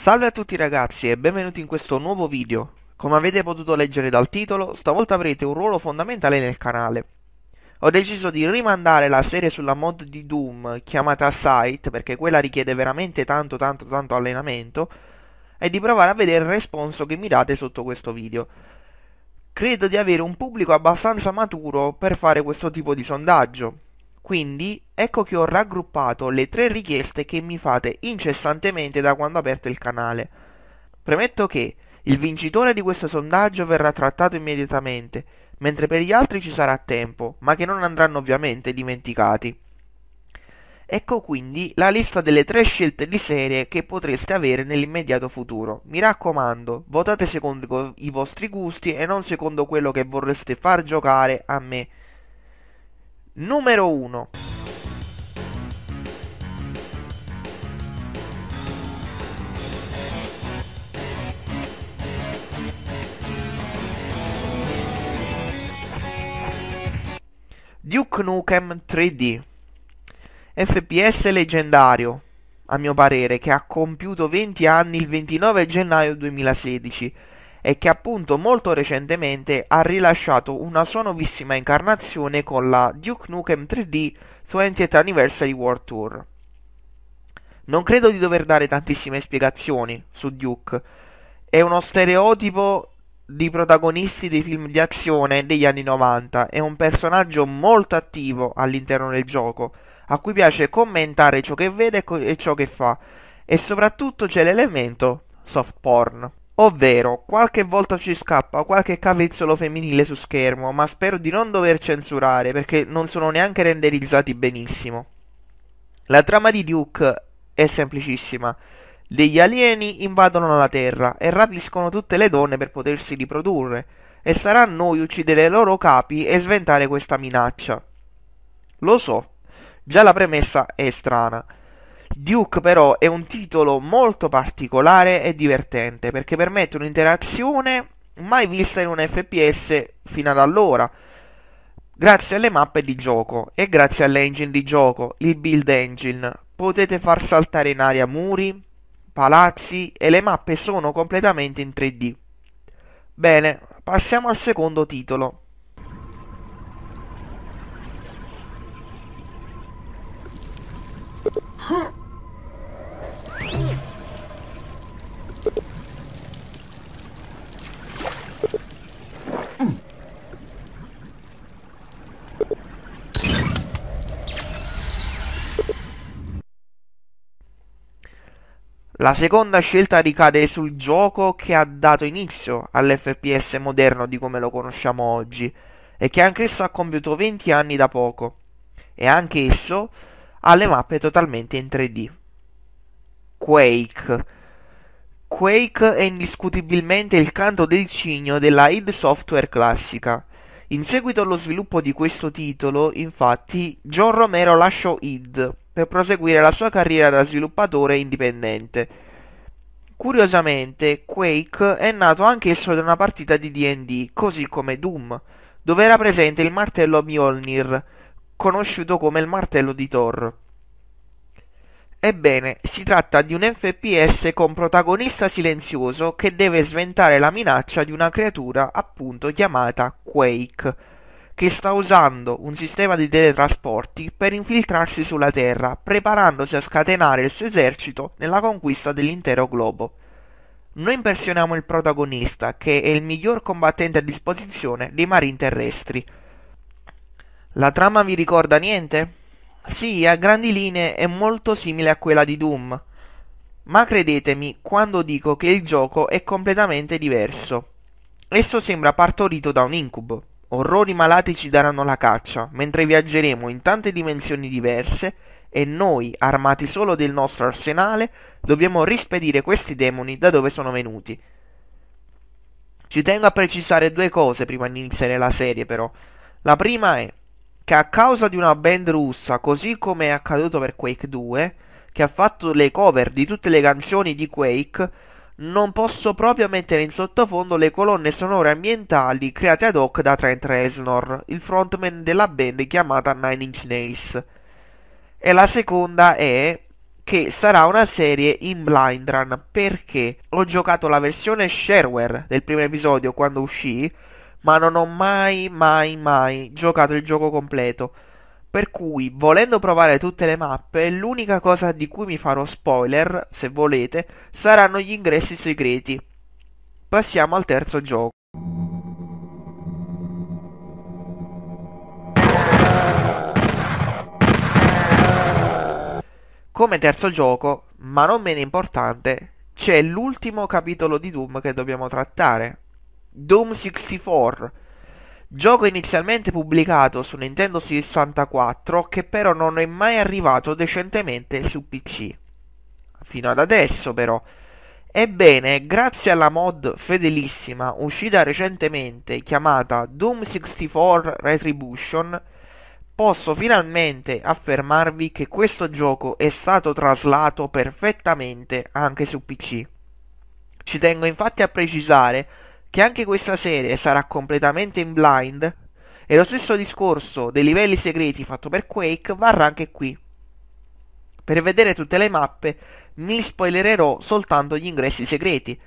Salve a tutti ragazzi e benvenuti in questo nuovo video. Come avete potuto leggere dal titolo, stavolta avrete un ruolo fondamentale nel canale. Ho deciso di rimandare la serie sulla mod di Doom chiamata Sight perché quella richiede veramente tanto tanto tanto allenamento e di provare a vedere il responso che mi date sotto questo video. Credo di avere un pubblico abbastanza maturo per fare questo tipo di sondaggio quindi ecco che ho raggruppato le tre richieste che mi fate incessantemente da quando ho aperto il canale. Premetto che il vincitore di questo sondaggio verrà trattato immediatamente, mentre per gli altri ci sarà tempo, ma che non andranno ovviamente dimenticati. Ecco quindi la lista delle tre scelte di serie che potreste avere nell'immediato futuro. Mi raccomando, votate secondo i vostri gusti e non secondo quello che vorreste far giocare a me Numero 1 Duke Nukem 3D FPS leggendario, a mio parere, che ha compiuto 20 anni il 29 gennaio 2016 e che appunto molto recentemente ha rilasciato una sua nuovissima incarnazione con la Duke Nukem 3D 20th Anniversary World Tour. Non credo di dover dare tantissime spiegazioni su Duke, è uno stereotipo di protagonisti dei film di azione degli anni 90, è un personaggio molto attivo all'interno del gioco, a cui piace commentare ciò che vede e, e ciò che fa, e soprattutto c'è l'elemento soft porn. Ovvero, qualche volta ci scappa qualche capezzolo femminile su schermo, ma spero di non dover censurare perché non sono neanche renderizzati benissimo. La trama di Duke è semplicissima. Degli alieni invadono la Terra e rapiscono tutte le donne per potersi riprodurre, e sarà a noi uccidere i loro capi e sventare questa minaccia. Lo so, già la premessa è strana. Duke però è un titolo molto particolare e divertente perché permette un'interazione mai vista in un FPS fino ad allora. Grazie alle mappe di gioco e grazie all'engine di gioco, il build engine, potete far saltare in aria muri, palazzi e le mappe sono completamente in 3D. Bene, passiamo al secondo titolo, La seconda scelta ricade sul gioco che ha dato inizio all'FPS moderno di come lo conosciamo oggi e che anch'esso ha compiuto 20 anni da poco. E anche esso alle mappe totalmente in 3D. Quake. Quake è indiscutibilmente il canto del cigno della id Software classica. In seguito allo sviluppo di questo titolo, infatti, John Romero lasciò id per proseguire la sua carriera da sviluppatore indipendente. Curiosamente, Quake è nato anch'esso da una partita di DD, così come Doom, dove era presente il martello Mjolnir, conosciuto come il martello di Thor. Ebbene, si tratta di un FPS con protagonista silenzioso che deve sventare la minaccia di una creatura appunto chiamata Quake, che sta usando un sistema di teletrasporti per infiltrarsi sulla Terra, preparandosi a scatenare il suo esercito nella conquista dell'intero globo. Noi impressioniamo il protagonista, che è il miglior combattente a disposizione dei marini terrestri, la trama vi ricorda niente? Sì, a grandi linee è molto simile a quella di Doom, ma credetemi quando dico che il gioco è completamente diverso. Esso sembra partorito da un incubo. Orrori malati ci daranno la caccia, mentre viaggeremo in tante dimensioni diverse e noi, armati solo del nostro arsenale, dobbiamo rispedire questi demoni da dove sono venuti. Ci tengo a precisare due cose prima di iniziare la serie, però. La prima è che a causa di una band russa, così come è accaduto per Quake 2, che ha fatto le cover di tutte le canzoni di Quake, non posso proprio mettere in sottofondo le colonne sonore ambientali create ad hoc da Trent Reznor, il frontman della band chiamata Nine Inch Nails. E la seconda è che sarà una serie in blind run perché ho giocato la versione shareware del primo episodio quando uscì ma non ho mai, mai, mai giocato il gioco completo. Per cui, volendo provare tutte le mappe, l'unica cosa di cui mi farò spoiler, se volete, saranno gli ingressi segreti. Passiamo al terzo gioco. Come terzo gioco, ma non meno importante, c'è l'ultimo capitolo di Doom che dobbiamo trattare, Doom 64, gioco inizialmente pubblicato su Nintendo 64 che però non è mai arrivato decentemente su PC. Fino ad adesso però. Ebbene, grazie alla mod fedelissima uscita recentemente chiamata Doom 64 Retribution, posso finalmente affermarvi che questo gioco è stato traslato perfettamente anche su PC. Ci tengo infatti a precisare che anche questa serie sarà completamente in blind e lo stesso discorso dei livelli segreti fatto per Quake varrà anche qui. Per vedere tutte le mappe mi spoilererò soltanto gli ingressi segreti.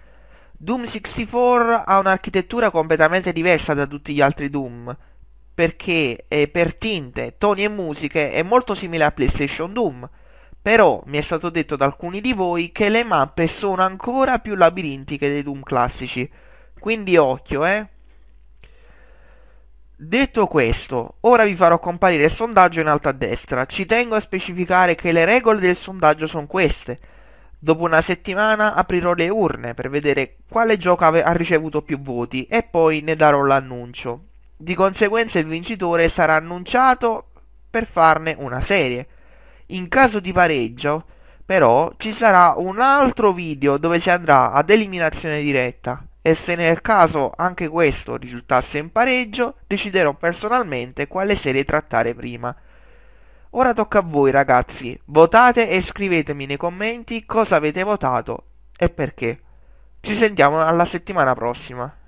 Doom 64 ha un'architettura completamente diversa da tutti gli altri Doom, perché per tinte, toni e musiche è molto simile a PlayStation Doom, però mi è stato detto da alcuni di voi che le mappe sono ancora più labirintiche dei Doom classici. Quindi occhio, eh. Detto questo, ora vi farò comparire il sondaggio in alto a destra. Ci tengo a specificare che le regole del sondaggio sono queste. Dopo una settimana aprirò le urne per vedere quale gioco ha ricevuto più voti e poi ne darò l'annuncio. Di conseguenza il vincitore sarà annunciato per farne una serie. In caso di pareggio, però, ci sarà un altro video dove si andrà ad eliminazione diretta e se nel caso anche questo risultasse in pareggio, deciderò personalmente quale serie trattare prima. Ora tocca a voi ragazzi, votate e scrivetemi nei commenti cosa avete votato e perché. Ci sentiamo alla settimana prossima.